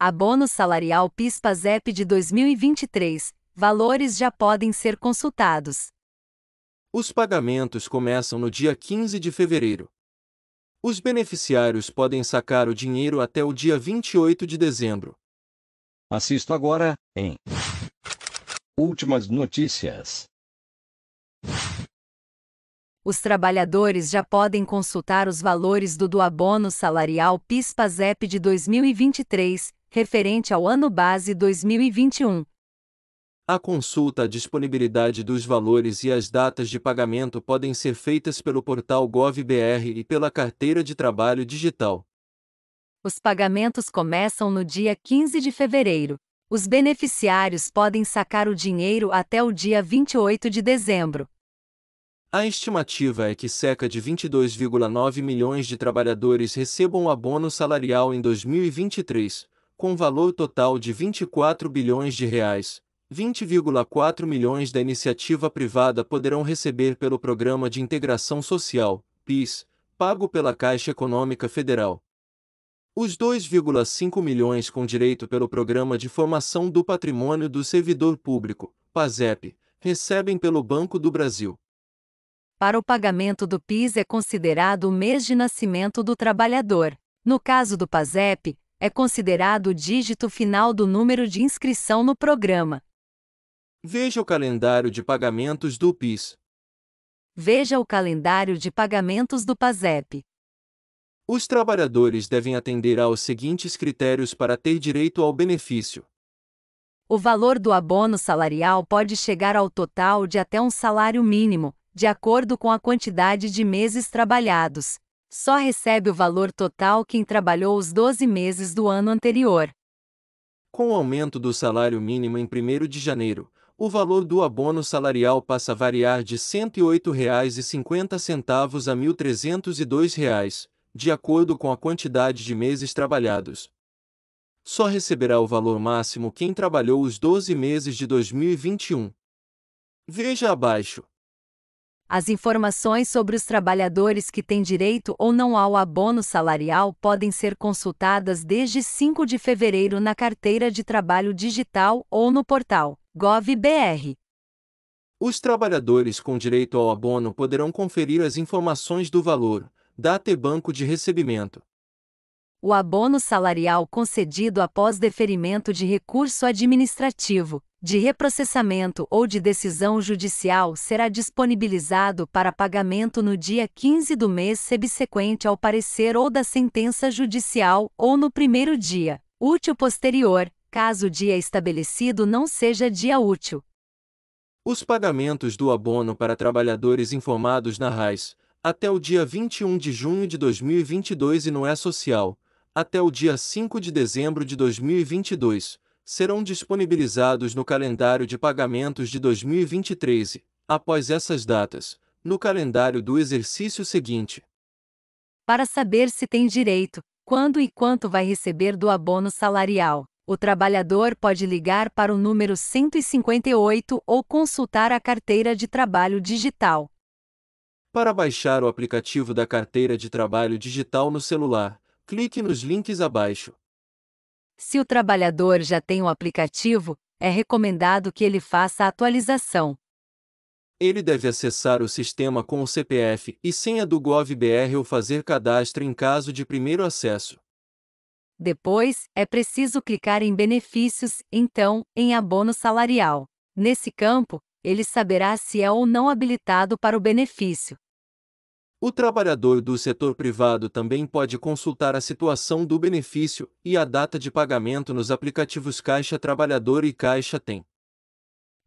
Abono salarial PIS-PASEP de 2023. Valores já podem ser consultados. Os pagamentos começam no dia 15 de fevereiro. Os beneficiários podem sacar o dinheiro até o dia 28 de dezembro. Assisto agora em Últimas notícias. Os trabalhadores já podem consultar os valores do, do abono salarial PIS-PASEP de 2023, referente ao ano base 2021. A consulta à disponibilidade dos valores e as datas de pagamento podem ser feitas pelo portal GovBR e pela Carteira de Trabalho Digital. Os pagamentos começam no dia 15 de fevereiro. Os beneficiários podem sacar o dinheiro até o dia 28 de dezembro. A estimativa é que cerca de 22,9 milhões de trabalhadores recebam o abono salarial em 2023, com valor total de 24 bilhões de reais, 20,4 milhões da iniciativa privada poderão receber pelo Programa de Integração Social, PIS, pago pela Caixa Econômica Federal. Os 2,5 milhões com direito pelo Programa de Formação do Patrimônio do Servidor Público, PASEP, recebem pelo Banco do Brasil. Para o pagamento do PIS é considerado o mês de nascimento do trabalhador. No caso do PASEP, é considerado o dígito final do número de inscrição no programa. Veja o calendário de pagamentos do PIS. Veja o calendário de pagamentos do PASEP. Os trabalhadores devem atender aos seguintes critérios para ter direito ao benefício. O valor do abono salarial pode chegar ao total de até um salário mínimo, de acordo com a quantidade de meses trabalhados, só recebe o valor total quem trabalhou os 12 meses do ano anterior. Com o aumento do salário mínimo em 1 de janeiro, o valor do abono salarial passa a variar de R$ 108,50 a R$ 1.302, de acordo com a quantidade de meses trabalhados. Só receberá o valor máximo quem trabalhou os 12 meses de 2021. Veja abaixo. As informações sobre os trabalhadores que têm direito ou não ao abono salarial podem ser consultadas desde 5 de fevereiro na carteira de trabalho digital ou no portal gov.br. Os trabalhadores com direito ao abono poderão conferir as informações do valor, data e banco de recebimento. O abono salarial concedido após deferimento de recurso administrativo de reprocessamento ou de decisão judicial será disponibilizado para pagamento no dia 15 do mês subsequente ao parecer ou da sentença judicial ou no primeiro dia útil posterior, caso o dia estabelecido não seja dia útil. Os pagamentos do abono para trabalhadores informados na RAIS, até o dia 21 de junho de 2022 e no E-Social, é até o dia 5 de dezembro de 2022 serão disponibilizados no calendário de pagamentos de 2023, após essas datas, no calendário do exercício seguinte. Para saber se tem direito, quando e quanto vai receber do abono salarial, o trabalhador pode ligar para o número 158 ou consultar a carteira de trabalho digital. Para baixar o aplicativo da carteira de trabalho digital no celular, clique nos links abaixo. Se o trabalhador já tem o um aplicativo, é recomendado que ele faça a atualização. Ele deve acessar o sistema com o CPF e senha do GovBR ou fazer cadastro em caso de primeiro acesso. Depois, é preciso clicar em benefícios, então, em abono salarial. Nesse campo, ele saberá se é ou não habilitado para o benefício. O trabalhador do setor privado também pode consultar a situação do benefício e a data de pagamento nos aplicativos Caixa Trabalhador e Caixa Tem.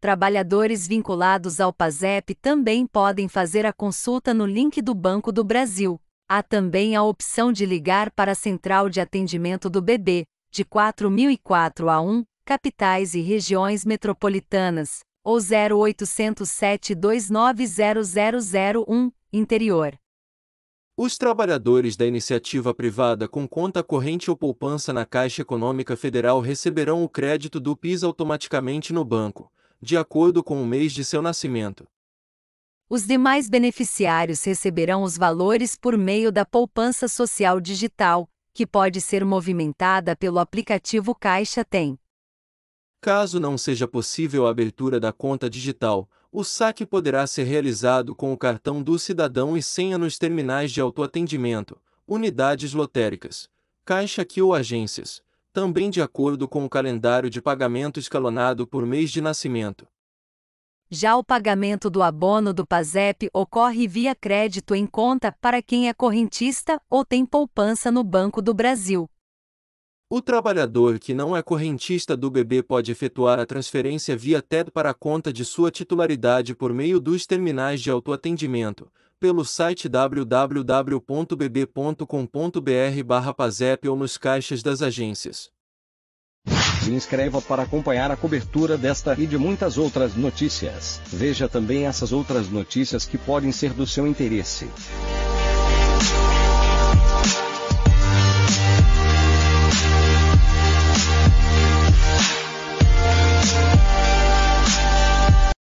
Trabalhadores vinculados ao PASEP também podem fazer a consulta no link do Banco do Brasil. Há também a opção de ligar para a Central de Atendimento do BB, de 4004 a 1, capitais e regiões metropolitanas, ou 0800 290001, interior. Os trabalhadores da iniciativa privada com conta corrente ou poupança na Caixa Econômica Federal receberão o crédito do PIS automaticamente no banco, de acordo com o mês de seu nascimento. Os demais beneficiários receberão os valores por meio da poupança social digital, que pode ser movimentada pelo aplicativo Caixa Tem. Caso não seja possível a abertura da conta digital, o saque poderá ser realizado com o cartão do cidadão e senha nos terminais de autoatendimento, unidades lotéricas, caixa aqui ou agências, também de acordo com o calendário de pagamento escalonado por mês de nascimento. Já o pagamento do abono do PASEP ocorre via crédito em conta para quem é correntista ou tem poupança no Banco do Brasil. O trabalhador que não é correntista do BB pode efetuar a transferência via TED para a conta de sua titularidade por meio dos terminais de autoatendimento, pelo site www.bb.com.br/pazep ou nos caixas das agências. Se inscreva para acompanhar a cobertura desta e de muitas outras notícias. Veja também essas outras notícias que podem ser do seu interesse.